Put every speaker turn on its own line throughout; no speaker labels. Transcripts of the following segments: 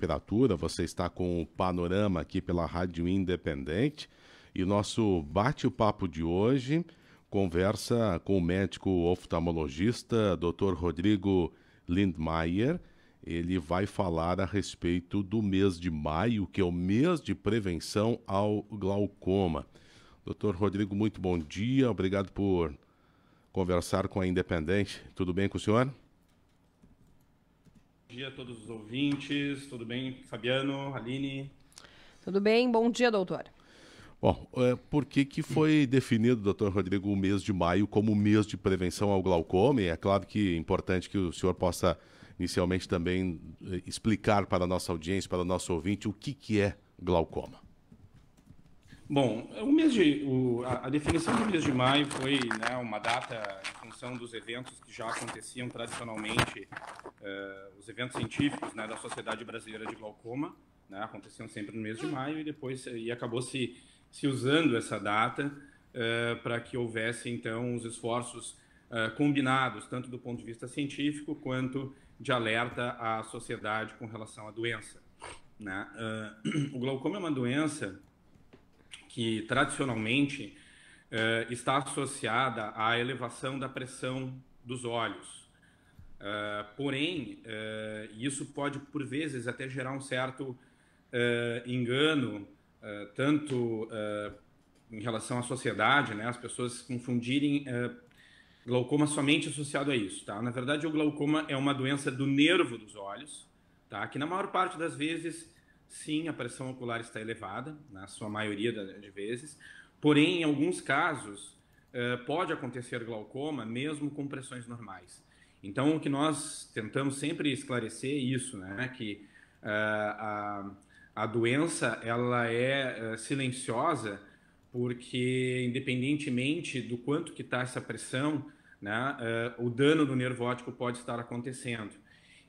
temperatura, você está com o panorama aqui pela Rádio Independente e o nosso bate-papo de hoje conversa com o médico oftalmologista Dr. Rodrigo Lindmeier. Ele vai falar a respeito do mês de maio, que é o mês de prevenção ao glaucoma. Doutor Rodrigo, muito bom dia. Obrigado por conversar com a Independente. Tudo bem com o senhor?
Bom dia a todos os ouvintes, tudo bem? Fabiano, Aline?
Tudo bem, bom dia, doutor.
Bom, é, por que, que foi definido, doutor Rodrigo, o mês de maio como mês de prevenção ao glaucoma? E é claro que é importante que o senhor possa inicialmente também é, explicar para a nossa audiência, para o nosso ouvinte, o que, que é glaucoma.
Bom, o mês de, o, a, a, definição do mês de maio foi né, uma data em função dos eventos que já aconteciam tradicionalmente, uh, os eventos científicos né, da Sociedade Brasileira de Glaucoma, né, aconteciam sempre no mês de maio e depois e acabou se, se usando essa data uh, para que houvesse então os esforços uh, combinados, tanto do ponto de vista científico quanto de alerta à sociedade com relação à doença. Né? o glaucoma é uma doença que tradicionalmente eh, está associada à elevação da pressão dos olhos. Eh, porém, eh, isso pode, por vezes, até gerar um certo engano, tanto em relação à sociedade, né, as pessoas confundirem glaucoma somente associado a isso. Tá? Na verdade, o glaucoma é uma doença do nervo dos olhos, tá? que na maior parte das vezes sim, a pressão ocular está elevada, na sua maioria de vezes. Porém, em alguns casos, eh, pode acontecer glaucoma mesmo com pressões normais. Então, o que nós tentamos sempre esclarecer é isso, né? Que eh, a, a doença ela é eh, silenciosa porque, independentemente do quanto que está essa pressão, né, o dano do nervo óptico pode estar acontecendo.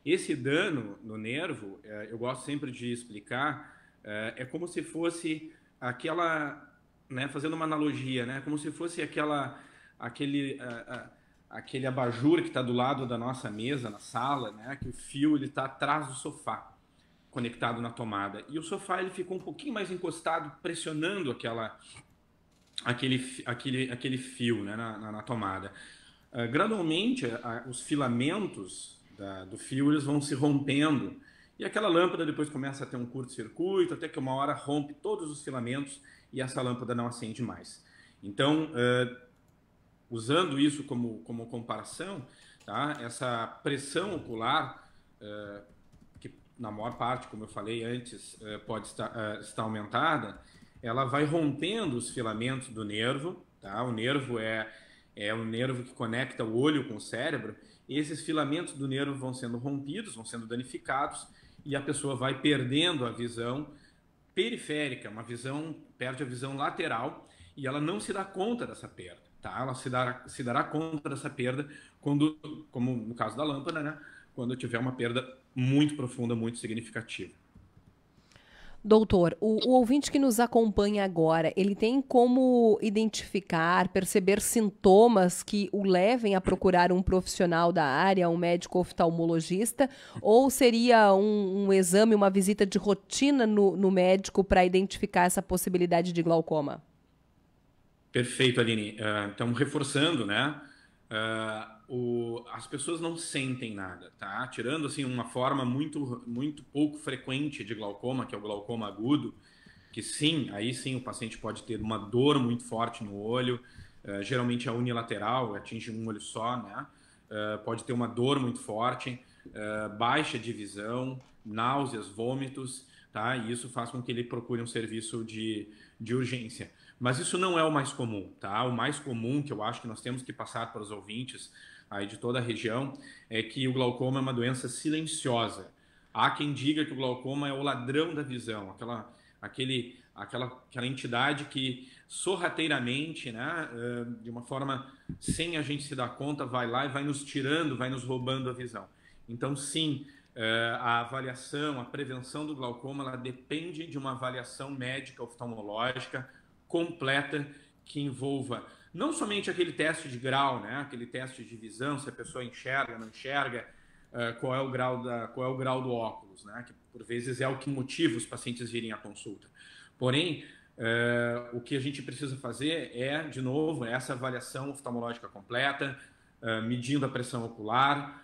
Esse dano no nervo, é, eu gosto sempre de explicar, é, é como se fosse aquela, né, fazendo uma analogia, né, como se fosse aquela, aquele, aquele abajur que está do lado da nossa mesa na sala, né, que o fio ele está atrás do sofá, conectado na tomada, e o sofá ele ficou um pouquinho mais encostado, pressionando aquela, aquele, aquele, aquele fio, né, na, na, na tomada. Ah, gradualmente, os filamentos da, do fio, eles vão se rompendo. E aquela lâmpada depois começa a ter um curto-circuito, até que uma hora rompe todos os filamentos e essa lâmpada não acende mais. Então, uh, usando isso como, como comparação, tá? essa pressão ocular, uh, que na maior parte, como eu falei antes, uh, pode estar, estar aumentada, ela vai rompendo os filamentos do nervo. Tá? O nervo é, é um nervo que conecta o olho com o cérebro esses filamentos do nervo vão sendo rompidos, vão sendo danificados e a pessoa vai perdendo a visão periférica, uma visão perde a visão lateral e ela não se dá conta dessa perda, tá? Ela se dará, se dará conta dessa perda quando, como no caso da lâmpada, né? Quando tiver uma perda muito profunda, muito significativa.
Doutor, o, o, ouvinte que nos acompanha agora, ele tem como identificar, perceber sintomas que o levem a procurar um profissional da área, um médico oftalmologista, ou seria um, um exame, uma visita de rotina no, no médico para identificar essa possibilidade de glaucoma?
Perfeito, Aline. Uh, então, reforçando, né? Uh, o, as pessoas não sentem nada, tá? Tirando assim uma forma muito muito pouco frequente de glaucoma, que é o glaucoma agudo, que sim, aí sim o paciente pode ter uma dor muito forte no olho, uh, geralmente é unilateral, atinge um olho só, né? Uh, pode ter uma dor muito forte, uh, baixa de visão, náuseas, vômitos, tá? E isso faz com que ele procure um serviço de, de urgência. Mas isso não é o mais comum, tá? O mais comum que eu acho que nós temos que passar para os ouvintes aí de toda a região, é que o glaucoma é uma doença silenciosa. Há quem diga que o glaucoma é o ladrão da visão, aquela, aquele, aquela, aquela entidade que sorrateiramente, né, de uma forma sem a gente se dar conta, vai lá e vai nos tirando, vai nos roubando a visão. Então, sim, a avaliação, a prevenção do glaucoma, ela depende de uma avaliação médica oftalmológica completa que envolva não somente aquele teste de grau, né? Aquele teste de visão, se a pessoa enxerga, não enxerga, eh, qual é o grau da, qual é o grau do óculos, né? Que por vezes é o que motiva os pacientes virem à consulta. Porém, eh, o que a gente precisa fazer é, de novo, essa avaliação oftalmológica completa, eh, medindo a pressão ocular,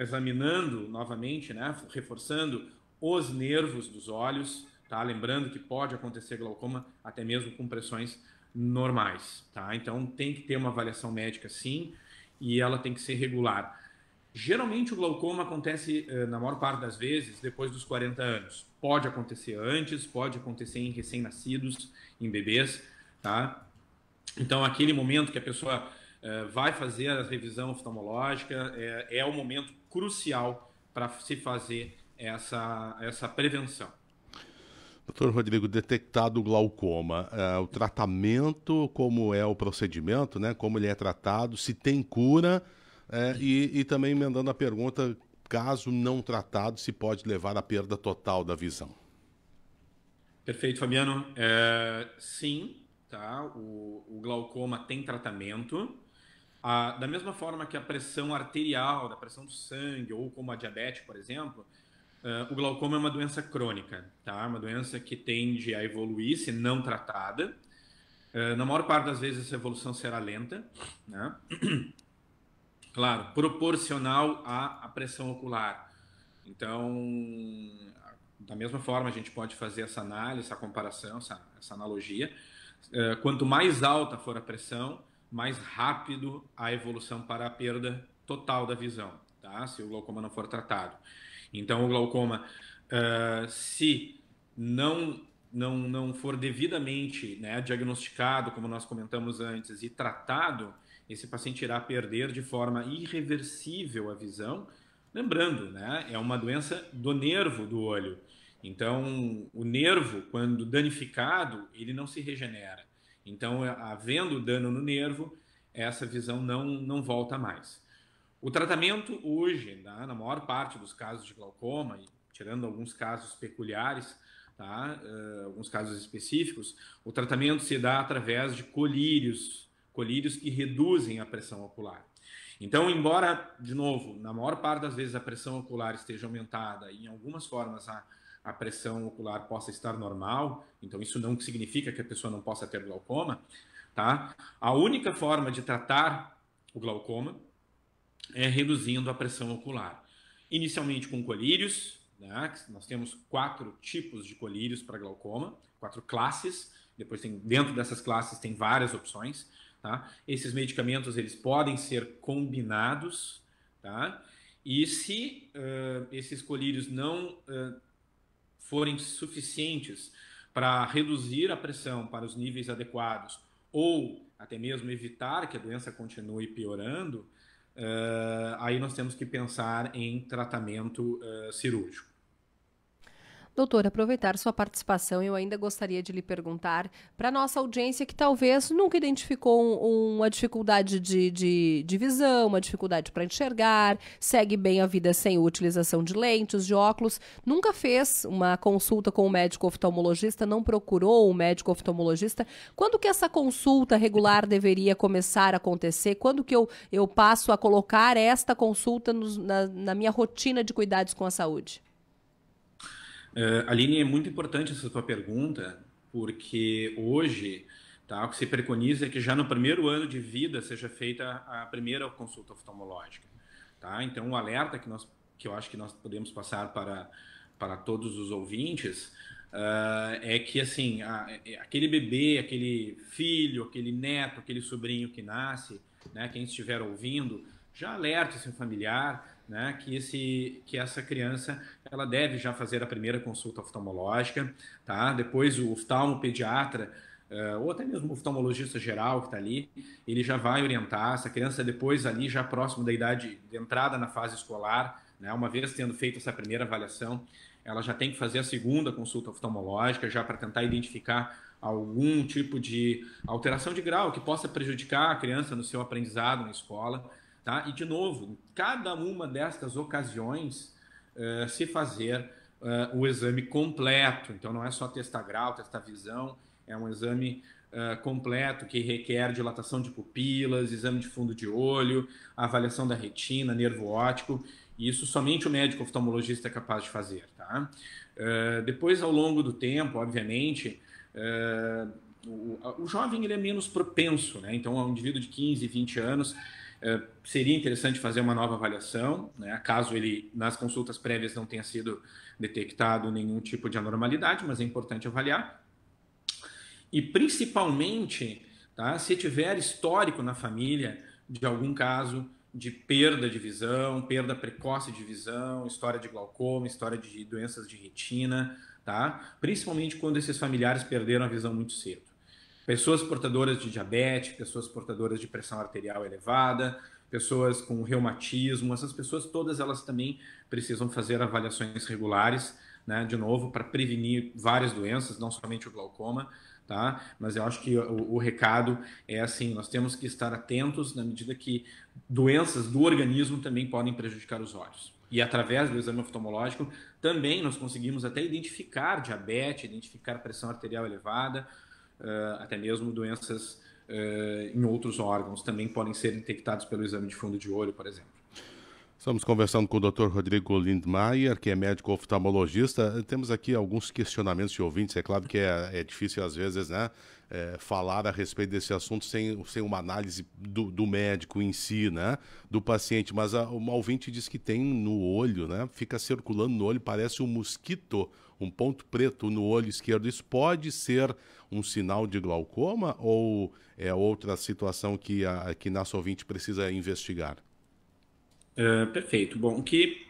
examinando novamente, né? Reforçando os nervos dos olhos, tá? Lembrando que pode acontecer glaucoma até mesmo com pressões normais, tá? Então tem que ter uma avaliação médica sim, e ela tem que ser regular. Geralmente o glaucoma acontece, eh, na maior parte das vezes, depois dos 40 anos. Pode acontecer antes, pode acontecer em recém-nascidos, em bebês, tá? Então, aquele momento que a pessoa eh, vai fazer a revisão oftalmológica é, é o momento crucial para se fazer essa, essa prevenção.
Doutor Rodrigo, detectado glaucoma, uh, o tratamento, como é o procedimento, né? como ele é tratado, se tem cura, eh, e, e também emendando a pergunta, caso não tratado, se pode levar à perda total da visão.
Perfeito, Fabiano. É, sim, tá? O, o, glaucoma tem tratamento. da mesma forma que a pressão arterial, da pressão do sangue, ou como a diabetes, por exemplo, Uh, o glaucoma é uma doença crônica, tá? É uma doença que tende a evoluir se não tratada. Uh, na maior parte das vezes essa evolução será lenta, né? Claro, proporcional à, à pressão ocular. Então, da mesma forma, a gente pode fazer essa análise, essa comparação, essa, essa analogia. Uh, quanto mais alta for a pressão, mais rápido a evolução para a perda total da visão, tá? Se o glaucoma não for tratado. Então, o glaucoma, uh, se não, não, não for devidamente né, diagnosticado, como nós comentamos antes, e tratado, esse paciente irá perder de forma irreversível a visão. Lembrando, né, é uma doença do nervo do olho. Então, o nervo, quando danificado, ele não se regenera. Então, havendo dano no nervo, essa visão não, não volta mais. O tratamento hoje, né, na maior parte dos casos de glaucoma, tirando alguns casos peculiares, tá, uh, alguns casos específicos, o tratamento se dá através de colírios, colírios que reduzem a pressão ocular. Então, embora, de novo, na maior parte das vezes a pressão ocular esteja aumentada e em algumas formas a, a pressão ocular possa estar normal, então isso não significa que a pessoa não possa ter glaucoma, tá? A única forma de tratar o glaucoma é, reduzindo a pressão ocular. Inicialmente com colírios, né? nós temos quatro tipos de colírios para glaucoma, quatro classes, depois tem dentro dessas classes tem várias opções. Tá? Esses medicamentos eles podem ser combinados, tá? e se uh, esses colírios não uh, forem suficientes para reduzir a pressão para os níveis adequados ou até mesmo evitar que a doença continue piorando, eh, aí nós temos que pensar em tratamento eh, cirúrgico.
Doutor, aproveitar sua participação, eu ainda gostaria de lhe perguntar para nossa audiência que talvez nunca identificou um, uma dificuldade de, de, de visão, uma dificuldade para enxergar, segue bem a vida sem utilização de lentes, de óculos, nunca fez uma consulta com o um médico oftalmologista, não procurou um médico oftalmologista. Quando que essa consulta regular deveria começar a acontecer? Quando que eu, eu passo a colocar esta consulta na, na minha rotina de cuidados com a saúde?
Uh, Aline, é muito importante essa tua pergunta, porque hoje tá, o que se preconiza é que já no primeiro ano de vida seja feita a primeira consulta oftalmológica. Tá? Então, o um alerta que, nós, que eu acho que nós podemos passar para, para todos os ouvintes uh, é que assim a, é, é, aquele bebê, aquele filho, aquele neto, aquele sobrinho que nasce, né, quem estiver ouvindo, já alerte seu familiar né, que, esse, que essa criança ela deve já fazer a primeira consulta oftalmológica, tá? Depois o oftalmopediatra uh, eh, ou até mesmo o oftalmologista geral que está ali, ele já vai orientar essa criança depois ali já próximo da idade de entrada na fase escolar, né? Uma vez tendo feito essa primeira avaliação, ela já tem que fazer a segunda consulta oftalmológica já para tentar identificar algum tipo de alteração de grau que possa prejudicar a criança no seu aprendizado na escola. Tá? E, de novo, cada uma destas ocasiões, uh, se fazer uh, o exame completo. Então, não é só testar grau, testar visão, é um exame uh, completo que requer dilatação de pupilas, exame de fundo de olho, avaliação da retina, nervo óptico. E isso somente o médico oftalmologista é capaz de fazer. Tá? depois, ao longo do tempo, obviamente, o, o, jovem ele é menos propenso. Né? Então, é um indivíduo de 15, 20 anos é, seria interessante fazer uma nova avaliação, né? caso ele, nas consultas prévias, não tenha sido detectado nenhum tipo de anormalidade, mas é importante avaliar. E, principalmente, tá? se tiver histórico na família de algum caso de perda de visão, perda precoce de visão, história de glaucoma, história de doenças de retina, tá? principalmente quando esses familiares perderam a visão muito cedo. Pessoas portadoras de diabetes, pessoas portadoras de pressão arterial elevada, pessoas com reumatismo, essas pessoas todas elas também precisam fazer avaliações regulares, né, de novo, para prevenir várias doenças, não somente o glaucoma, tá? Mas eu acho que o, o, recado é assim, nós temos que estar atentos na medida que doenças do organismo também podem prejudicar os olhos. E através do exame oftalmológico também nós conseguimos até identificar diabetes, identificar pressão arterial elevada, eh, até mesmo doenças eh, em outros órgãos também podem ser detectados pelo exame de fundo de olho, por exemplo.
Estamos conversando com o Dr. Rodrigo Lindmaier, que é médico oftalmologista. Temos aqui alguns questionamentos de ouvintes. É claro que é, é difícil, às vezes, né, é, falar a respeito desse assunto sem, sem uma análise do, do médico em si, né, do paciente. Mas a, uma ouvinte diz que tem no olho, né, fica circulando no olho, parece um mosquito um ponto preto no olho esquerdo. Isso pode ser um sinal de glaucoma ou é outra situação que a que nosso ouvinte precisa investigar?
É, perfeito. Bom, que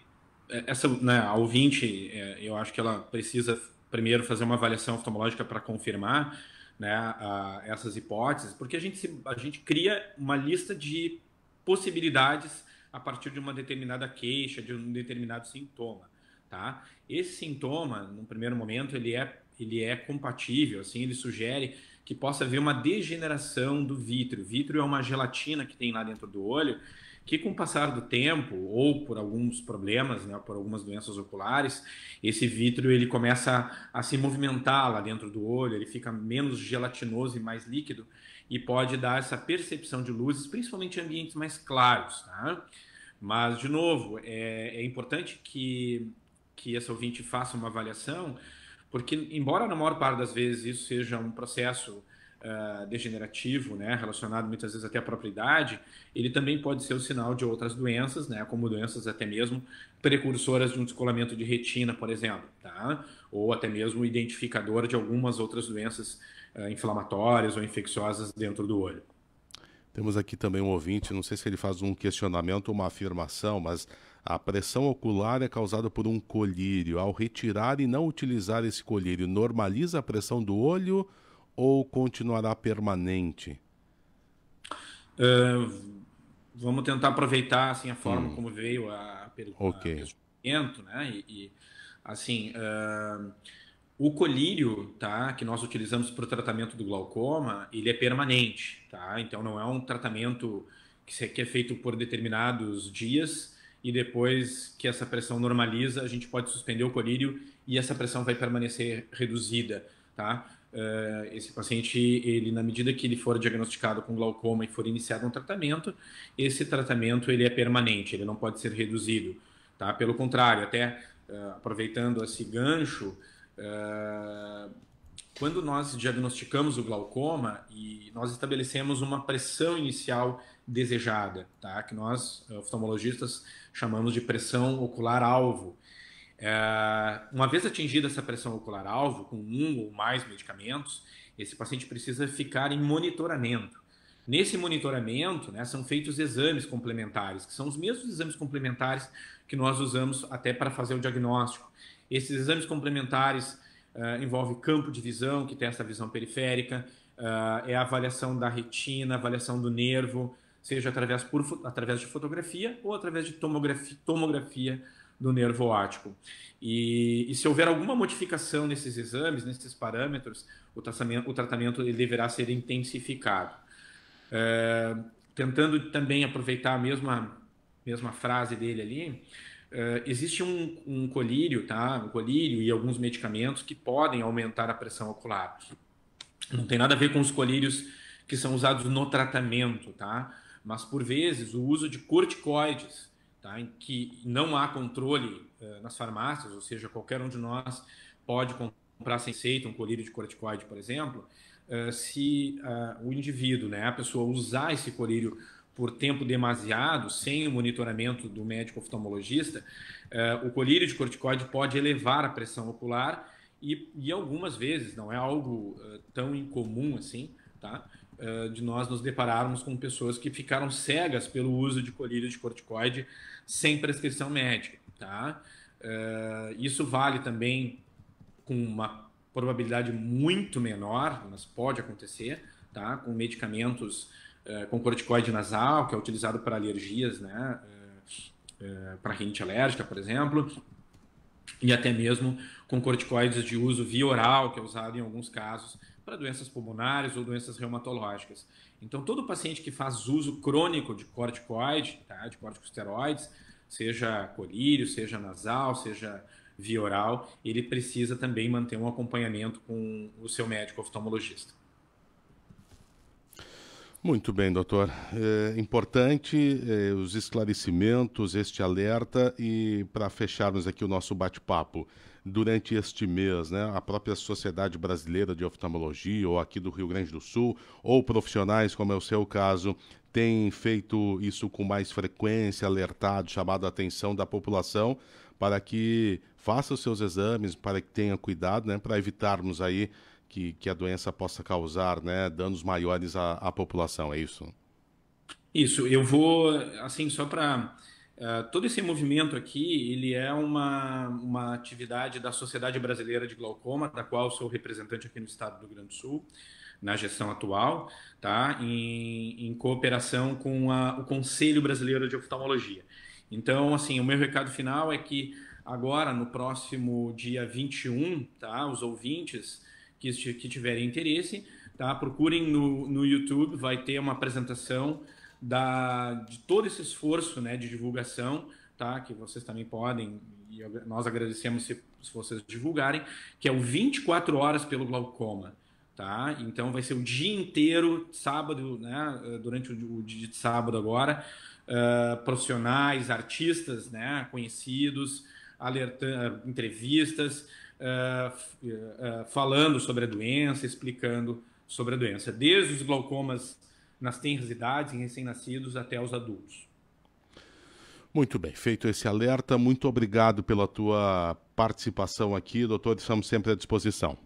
é, essa né, a ouvinte, é, eu acho que ela precisa primeiro fazer uma avaliação oftalmológica para confirmar né, a, essas hipóteses, porque a gente, se, a gente cria uma lista de possibilidades a partir de uma determinada queixa, de um determinado sintoma tá? Esse sintoma, no primeiro momento, ele é, ele é compatível, assim, ele sugere que possa haver uma degeneração do vítreo. O vítreo é uma gelatina que tem lá dentro do olho, que com o passar do tempo, ou por alguns problemas, né, por algumas doenças oculares, esse vítreo ele começa a, a se movimentar lá dentro do olho, ele fica menos gelatinoso e mais líquido, e pode dar essa percepção de luzes, principalmente em ambientes mais claros. Tá? Mas, de novo, é, é importante que que essa ouvinte faça uma avaliação, porque, embora na maior parte das vezes isso seja um processo uh, degenerativo, né, relacionado muitas vezes até à própria idade, ele também pode ser o sinal de outras doenças, né, como doenças até mesmo precursoras de um descolamento de retina, por exemplo, tá? ou até mesmo identificador de algumas outras doenças uh, inflamatórias ou infecciosas dentro do olho.
Temos aqui também um ouvinte, não sei se ele faz um questionamento ou uma afirmação, mas a pressão ocular é causada por um colírio. Ao retirar e não utilizar esse colírio, normaliza a pressão do olho ou continuará permanente?
Uh, vamos tentar aproveitar assim a forma hum. como veio a pergunta, okay. né? E, e assim, uh, o colírio, tá, que nós utilizamos para o tratamento do glaucoma, ele é permanente, tá? Então não é um tratamento que, que é feito por determinados dias e depois que essa pressão normaliza, a gente pode suspender o colírio e essa pressão vai permanecer reduzida, tá? Eh, esse paciente, ele na medida que ele for diagnosticado com glaucoma e for iniciado um tratamento, esse tratamento ele é permanente, ele não pode ser reduzido, tá? Pelo contrário, até eh, aproveitando esse gancho, eh, quando nós diagnosticamos o glaucoma e nós estabelecemos uma pressão inicial desejada, tá? que nós, eh, oftalmologistas, chamamos de pressão ocular-alvo. É, uma vez atingida essa pressão ocular-alvo, com um ou mais medicamentos, esse paciente precisa ficar em monitoramento. Nesse monitoramento, né, são feitos exames complementares, que são os mesmos exames complementares que nós usamos até para fazer o diagnóstico. Esses exames complementares uh, envolvem campo de visão, que testa a visão periférica, uh, é a avaliação da retina, avaliação do nervo, seja através, por, através de fotografia ou através de tomografia, tomografia do nervo óptico. E, e, se houver alguma modificação nesses exames, nesses parâmetros, o tratamento, o tratamento ele deverá ser intensificado. É, tentando também aproveitar a mesma, mesma frase dele ali, é, existe um, um, colírio, tá? Um colírio e alguns medicamentos que podem aumentar a pressão ocular. Não tem nada a ver com os colírios que são usados no tratamento, tá? mas por vezes o uso de corticoides, tá? em que não há controle uh, nas farmácias, ou seja, qualquer um de nós pode comprar sem receita um colírio de corticoide, por exemplo, uh, se uh, o indivíduo, né, a pessoa usar esse colírio por tempo demasiado, sem o monitoramento do médico oftalmologista, o colírio de corticoide pode elevar a pressão ocular e, e algumas vezes, não é algo tão incomum assim, tá? Eh, de nós nos depararmos com pessoas que ficaram cegas pelo uso de colírio de corticoide sem prescrição médica, tá? Eh, isso vale também com uma probabilidade muito menor, mas pode acontecer, tá? Com medicamentos eh, com corticoide nasal, que é utilizado para alergias, né? Para rinite alérgica, por exemplo, e até mesmo com
corticoides de uso via oral,
que é usado em alguns casos para doenças pulmonares ou doenças reumatológicas. Então, todo paciente que faz uso crônico de corticoide, tá, de corticosteroides, seja colírio, seja nasal, seja via oral, ele precisa também manter um acompanhamento com o seu médico oftalmologista.
Muito bem, doutor. É importante é, os esclarecimentos, este alerta e para fecharmos aqui o nosso bate-papo durante este mês, né? A própria Sociedade Brasileira de Oftalmologia, ou aqui do Rio Grande do Sul, ou profissionais, como é o seu caso, têm feito isso com mais frequência, alertado, chamado a atenção da população para que faça os seus exames, para que tenha cuidado, né? Para evitarmos aí que, que, a doença possa causar né, danos maiores à, à população, é isso?
Isso, eu vou, assim, só para é, todo esse movimento aqui, ele é uma, uma atividade da Sociedade Brasileira de Glaucoma, da qual sou representante aqui no estado do Rio Grande do Sul, na gestão atual, tá? em, em cooperação com a, o Conselho Brasileiro de Oftalmologia. Então, assim, o meu recado final é que agora, no próximo dia 21, tá? os ouvintes que, que tiverem interesse, tá? procurem no, no YouTube, vai ter uma apresentação da, de todo esse esforço né, de divulgação, tá? que vocês também podem, e nós agradecemos se, se vocês divulgarem, que é o 24 horas pelo glaucoma. Tá? Então vai ser o dia inteiro, sábado, né, durante o, o dia de sábado agora, uh, profissionais, artistas né, conhecidos, alertando, entrevistas, uh, uh, falando sobre a doença, explicando sobre a doença. Desde os glaucomas nas tenras idades, em recém-nascidos até os adultos.
Muito bem, feito esse alerta, muito obrigado pela tua participação aqui, doutor, estamos sempre à disposição.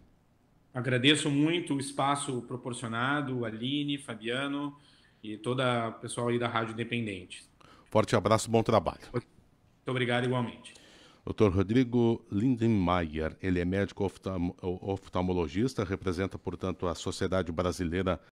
Agradeço muito o espaço proporcionado, Aline, Fabiano e toda o pessoal aí da Rádio Independente.
Forte abraço, bom trabalho. Muito
obrigado igualmente.
Dr. Rodrigo Lindenmayer, ele é médico oftalmologista, representa, portanto, a Sociedade Brasileira